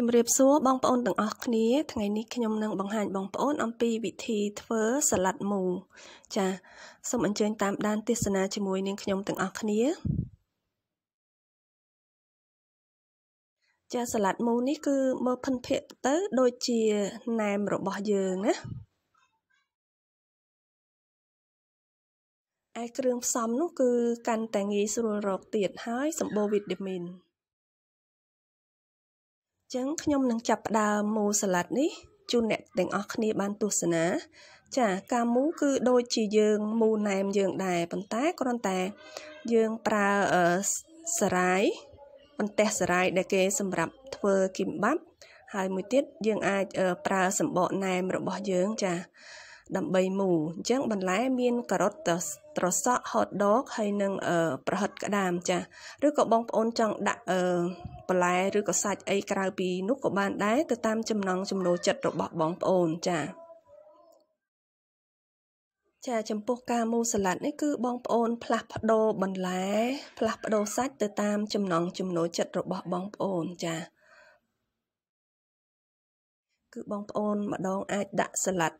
ជម្រាបសួរបងប្អូនទាំងអស់គ្នាថ្ងៃនេះខ្ញុំនឹងបង្ហាញបងប្អូនអំពីវិធីធ្វើសាឡាត់មូចាសូមអញ្ជើញ តាមដានទេសនាជាមួយនាងខ្ញុំទាំងអស់គ្នាចាសាឡាត់មូនេះគឺមើលភិនភាកទៅ ដូចជាណែមរបស់យើងណាឯគ្រឿងផ្សំនោះគឺ កាន់តែងាយស្រួលរកទៀតហើយសម្បូរវីតាមីនចឹងខ្ញុំនឹងចាប់ផ្ដើមមូសាឡាត់នេះជូនអ្នកទាំងអស់គ្នាបានទស្សនា ចាការមូគឺដូចជាយើងមូណែមយើងដែរប៉ុន្តែគ្រាន់តែយើងប្រើសារាយបន្ទះសារាយ ដែលគេសម្រាប់ធ្វើគីមបាប់ ហើយមួយទៀតយើងអាចប្រើសម្បកណែមរបស់យើងចាដើម្បីមូអញ្ចឹងបន្លែមានការ៉ុតត្រសក់ hot dog ហើយនឹងប្រហិតក្តាមចា ឬក៏បងប្អូនចង់ដាក់បន្លែឬក៏សាច់អីក្រៅពីនោះក៏បាន ដែរទៅតាម ចំណង់ចំណូលចិត្តរបស់បងប្អូនចា៎ចាចំពោះការមូលសាឡាត់នេះគឺបងប្អូនផ្លាស់ប្ដូរបន្លែ ផ្លាស់ប្ដូរសាច់ទៅ តាម ចំណង់ចំណូលចិត្តរបស់បងប្អូនចាគឺបងប្អូន ម្ដងអាច ដាក់សាឡាត់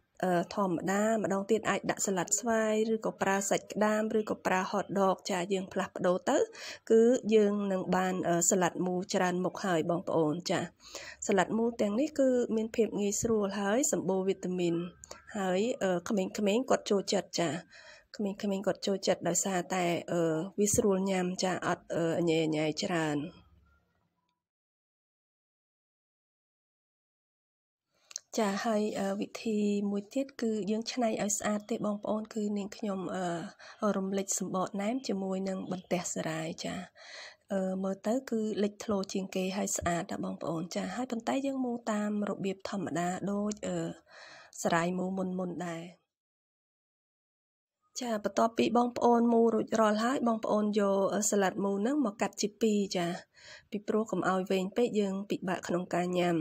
ធម្មតាម្ដងទៀតអាចដាក់សាឡាត់ស្វាយឬក៏ប្រើសាច់ក្តាមឬក៏ប្រើ hot dog ចាយើងផ្លាស់ប្ដូរទៅគឺយើងនឹងបានសាឡាត់មូច្រើនមុខហើយបងប្អូនចាសាឡាត់មូទាំងនេះគឺ មានភាពងាយស្រួលហើយសម្បូរវីតាមីនហើយក្មេងៗគាត់ចូលចិត្តចាក្មេងៗគាត់ចូលចិត្តដោយសារតែវាស្រួលញ៉ាំចាអត់អញ៉ែញ៉ៃច្រើនចាហើយវិធីមួយទៀតគឺយើងឆ្នៃឲ្យស្អាតទេបងប្អូនគឺនាងខ្ញុំ រំលេចសម្បកណែមជាមួយនឹងបន្ទះសារាយចាអឺមើលទៅគឺលិចធ្លោជាងគេហើយស្អាតណាបងប្អូនចាហើយប៉ុន្តែយើងមូតាមរបៀបធម្មតាដូចអឺសារាយមូមុនមុនដែរចាបន្ទាប់ពីបងប្អូនមូរួចរាល់ហើយបងប្អូនយកសាឡាត់មូហ្នឹងមកកាត់ជា2ចាពីព្រោះកុំឲ្យវែងពេកយើង ពិបាកក្នុងការញ៉ាំ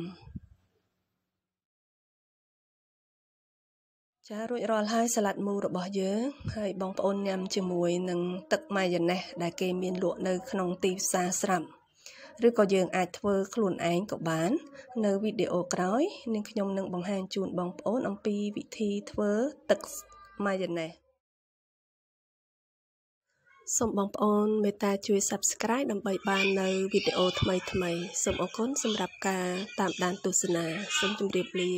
ចារួចរាល់ហើយសាឡាត់មូរបស់យើងហើយបងប្អូនញ៉ាំជាមួយនឹងទឹកម៉ាយ៉ូណេសដែលគេមាន លក់នៅក្នុងទីផ្សារស្រាប់ឬក៏យើងអាចធ្វើខ្លួនឯងក៏បាន នៅវីដេអូក្រោយនឹងខ្ញុំនឹងបង្ហាញជូនបងប្អូន អំពីវិធីធ្វើ ទឹកម៉ាយ៉ូណេសសូមបងប្អូនមេត្តាជួយ Subscribe ដើម្បីបាននៅ វីដេអូថ្មីៗសូមអរគុណសម្រាប់ការ តាមដានទស្សនាសូមជម្រាបលា